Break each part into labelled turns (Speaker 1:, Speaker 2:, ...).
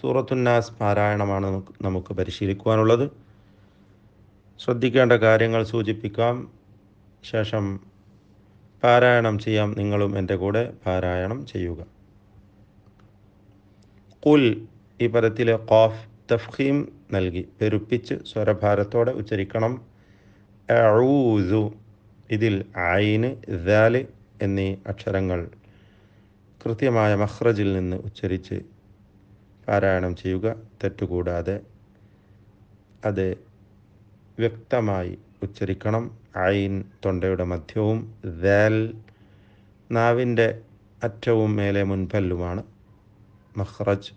Speaker 1: സൂറത്തുന്നാസ് പാരായണമാണ് നമുക്ക് പരിശീലിക്കുവാനുള്ളത് ശ്രദ്ധിക്കേണ്ട കാര്യങ്ങൾ സൂചിപ്പിക്കാം ശേഷം പാരായണം ചെയ്യാം നിങ്ങളും എൻ്റെ കൂടെ പാരായണം ചെയ്യുക കുൽ ഈ പദത്തിലെ കോഫ് തഫ്ഹീം നൽകി പെരുപ്പിച്ച് സ്വരഭാരത്തോടെ ഉച്ചരിക്കണം അഴൂസു ഇതിൽ ആയിന് ദാല് എന്നീ അക്ഷരങ്ങൾ കൃത്യമായ മഹ്റജിൽ നിന്ന് ഉച്ചരിച്ച് പാരായണം ചെയ്യുക തെറ്റുകൂടാതെ അത് വ്യക്തമായി ഉച്ചരിക്കണം ഐൻ തൊണ്ടയുടെ മധ്യവും ദേൽ നാവിൻ്റെ അറ്റവും മേലെ മുൻപല്ലുമാണ് മഹ്റജ്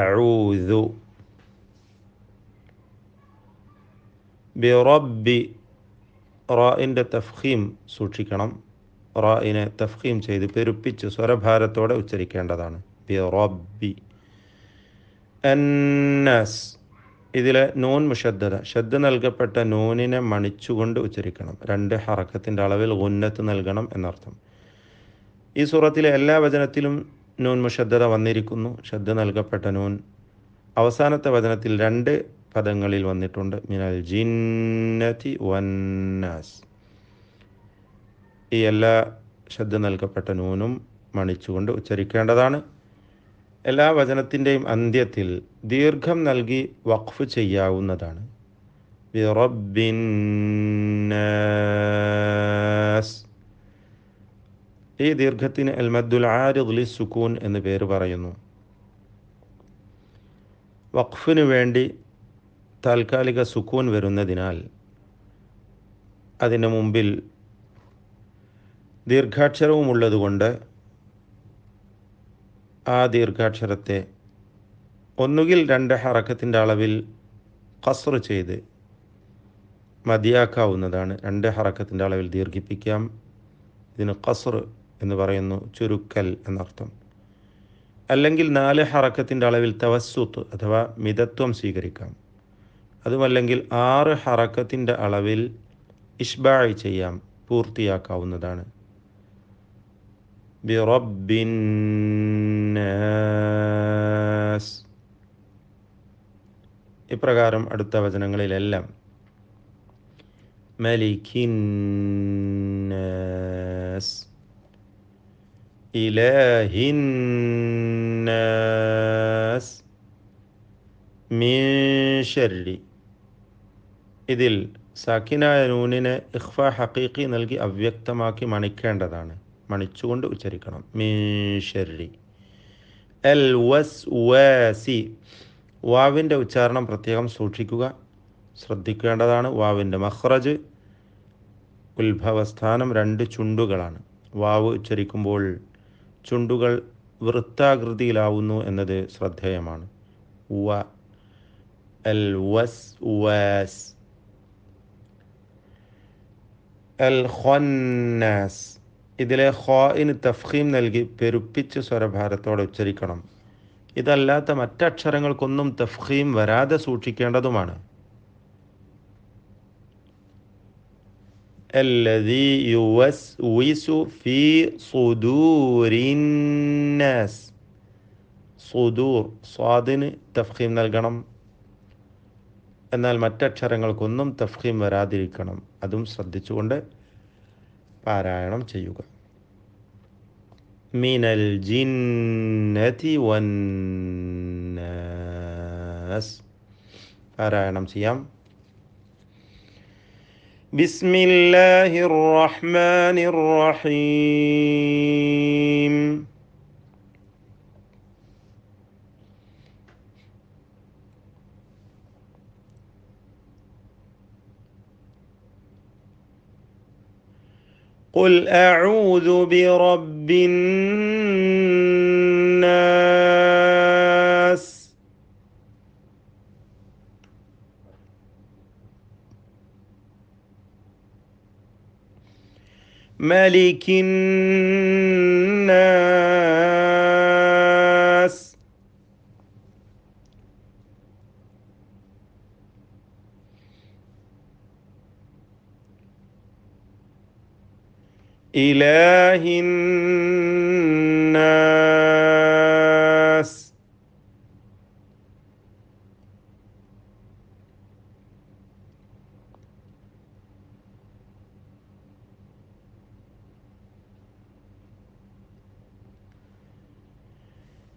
Speaker 1: അഴൂതു റോ ഇൻ്റെ തഫ്ഹീം സൂക്ഷിക്കണം റായിനെ തഫ്ഹീം ചെയ്ത് പെരുപ്പിച്ച് സ്വരഭാരത്തോടെ ഉച്ചരിക്കേണ്ടതാണ് ബി റബ്ബി അന്നസ് ഇതിലെ നൂൻ മുഷദ്ദത ഷദ്ദ് നൽകപ്പെട്ട നൂനിനെ മണിച്ചുകൊണ്ട് ഉച്ചരിക്കണം രണ്ട് ഹറക്കത്തിൻ്റെ അളവിൽ ഉന്നത്ത് നൽകണം എന്നർത്ഥം ഈ സുറത്തിലെ എല്ലാ വചനത്തിലും നൂൻ മുഷദ്ദദ വന്നിരിക്കുന്നു ഷദ്ദ് നൽകപ്പെട്ട നൂൻ അവസാനത്തെ വചനത്തിൽ രണ്ട് പദങ്ങളിൽ വന്നിട്ടുണ്ട് മിനൽ ജിന്നതി വന്നാസ് ഈ എല്ലാ ശ്രദ്ധ നൽകപ്പെട്ട നൂനും മണിച്ചുകൊണ്ട് ഉച്ചരിക്കേണ്ടതാണ് എല്ലാ വചനത്തിൻ്റെയും അന്ത്യത്തിൽ ദീർഘം നൽകി വഖഫ് ചെയ്യാവുന്നതാണ് ഈ ദീർഘത്തിന് അൽമദ്ദുൽ ആരിദ്ലി സുക്കൂൻ എന്ന് പേര് പറയുന്നു വഖഫിനു വേണ്ടി താൽക്കാലിക സുക്കൂൻ വരുന്നതിനാൽ അതിന് മുമ്പിൽ ഉള്ളതുകൊണ്ട് ആ ദീർഘാക്ഷരത്തെ ഒന്നുകിൽ രണ്ട് ഹറക്കത്തിൻ്റെ അളവിൽ കസർ ചെയ്ത് മതിയാക്കാവുന്നതാണ് രണ്ട് ഹറക്കത്തിൻ്റെ അളവിൽ ദീർഘിപ്പിക്കാം ഇതിന് കസർ എന്ന് പറയുന്നു ചുരുക്കൽ എന്നർത്ഥം അല്ലെങ്കിൽ നാല് ഹറക്കത്തിൻ്റെ അളവിൽ തവസ്സുത്ത് അഥവാ മിതത്വം സ്വീകരിക്കാം അതുമല്ലെങ്കിൽ ആറ് ഹറക്കത്തിൻ്റെ അളവിൽ ഇഷ്ബായ് ചെയ്യാം പൂർത്തിയാക്കാവുന്നതാണ് برب الناس ഇപ്രകാരം അടുത്ത വചനങ്ങളിലെല്ലാം മലിഖിന്നാസ് ഇലഹിന്നാസ് മീഷരി ഇതിൽ സാക്കിനായ നൂനിനെ ഇഖ്ഫ ഹക്കീഖി നൽകി അവ്യക്തമാക്കി മണിക്കേണ്ടതാണ് മണിച്ചുകൊണ്ട് ഉച്ചരിക്കണം മീശരി എൽ വസ് വസി വാവിൻ്റെ ഉച്ചാരണം പ്രത്യേകം സൂക്ഷിക്കുക ശ്രദ്ധിക്കേണ്ടതാണ് വാവിൻ്റെ മഹ്റജ് ഉത്ഭവസ്ഥാനം രണ്ട് ചുണ്ടുകളാണ് വാവ് ഉച്ചരിക്കുമ്പോൾ ചുണ്ടുകൾ വൃത്താകൃതിയിലാവുന്നു എന്നത് ശ്രദ്ധേയമാണ് വ എൽ വസ് വസ് എൽ ഇതിലെ ഹോയിന് തഫ്ഹീം നൽകി പെരുപ്പിച്ച് സ്വരഭാരത്തോടെ ഉച്ചരിക്കണം ഇതല്ലാത്ത മറ്റക്ഷരങ്ങൾക്കൊന്നും തഫ്ഹീം വരാതെ സൂക്ഷിക്കേണ്ടതുമാണ് സ്വാദിന് തഫ്ഹീം നൽകണം എന്നാൽ മറ്റക്ഷരങ്ങൾക്കൊന്നും തഫ്ഹീം വരാതിരിക്കണം അതും ശ്രദ്ധിച്ചുകൊണ്ട് പാരായണം ചെയ്യുക മിനൽ ജിന്നതി വന്നാസ് പാരായണം ചെയ്യാം بسم الله الرحمن الرحيم قل أعوذ برب الناس ملك الناس إله الناس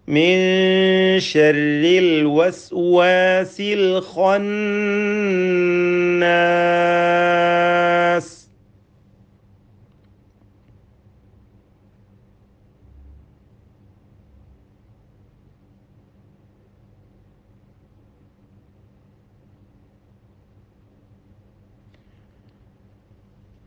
Speaker 1: من شر الوسواس الخناس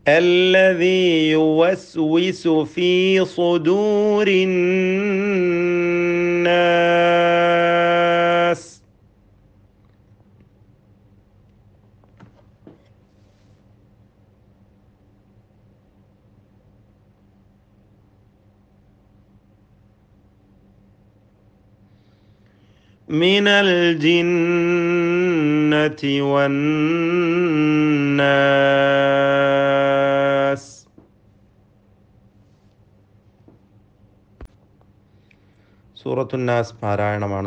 Speaker 1: الذي يوسوس في صدور الناس من الجنه والناس സൂറത്തുന്നാസ് പാരായണമാണ്